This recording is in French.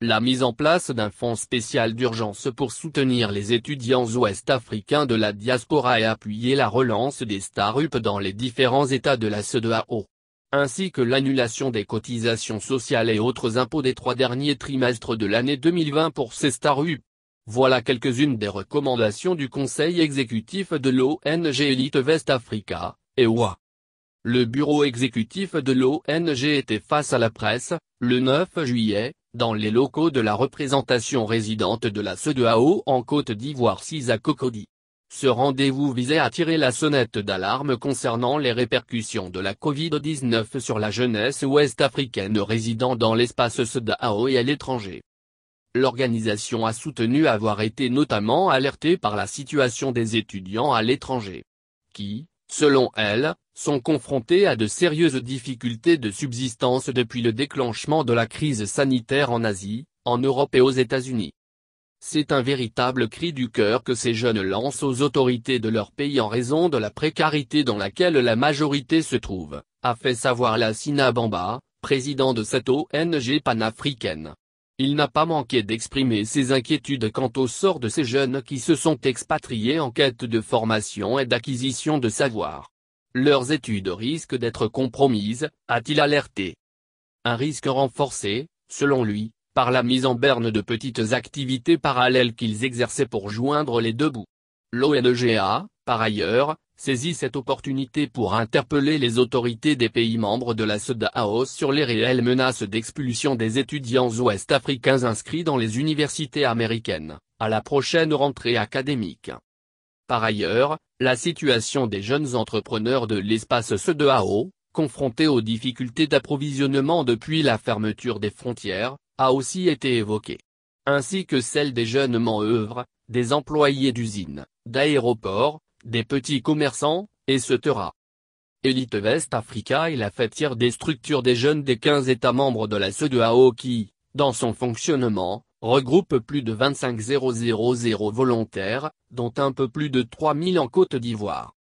la mise en place d'un fonds spécial d'urgence pour soutenir les étudiants ouest-africains de la diaspora et appuyer la relance des starup dans les différents États de la CEDEAO. Ainsi que l'annulation des cotisations sociales et autres impôts des trois derniers trimestres de l'année 2020 pour ces starup. Voilà quelques-unes des recommandations du Conseil exécutif de l'ONG Elite West Africa, EWA. Le bureau exécutif de l'ONG était face à la presse, le 9 juillet, dans les locaux de la représentation résidente de la CEDEAO en Côte d'Ivoire 6 à Cocody. Ce rendez-vous visait à tirer la sonnette d'alarme concernant les répercussions de la Covid-19 sur la jeunesse ouest-africaine résidant dans l'espace SEDAO et à l'étranger. L'organisation a soutenu avoir été notamment alertée par la situation des étudiants à l'étranger. Qui, selon elle, sont confrontés à de sérieuses difficultés de subsistance depuis le déclenchement de la crise sanitaire en Asie, en Europe et aux États-Unis. C'est un véritable cri du cœur que ces jeunes lancent aux autorités de leur pays en raison de la précarité dans laquelle la majorité se trouve, a fait savoir la Sina Bamba, président de cette ONG panafricaine. Il n'a pas manqué d'exprimer ses inquiétudes quant au sort de ces jeunes qui se sont expatriés en quête de formation et d'acquisition de savoir. Leurs études risquent d'être compromises, a-t-il alerté. Un risque renforcé, selon lui, par la mise en berne de petites activités parallèles qu'ils exerçaient pour joindre les deux bouts. E a, par ailleurs, saisit cette opportunité pour interpeller les autorités des pays membres de la SEDAO sur les réelles menaces d'expulsion des étudiants ouest-africains inscrits dans les universités américaines, à la prochaine rentrée académique. Par ailleurs, la situation des jeunes entrepreneurs de l'espace SEDAO, confrontés aux difficultés d'approvisionnement depuis la fermeture des frontières, a aussi été évoquée. Ainsi que celle des jeunes manœuvres, des employés d'usines, d'aéroports, des petits commerçants, et Elite West Africa est la fêtière des structures des jeunes des 15 États membres de la CEDEAO qui, dans son fonctionnement, regroupe plus de 25 000 volontaires, dont un peu plus de 3000 en Côte d'Ivoire.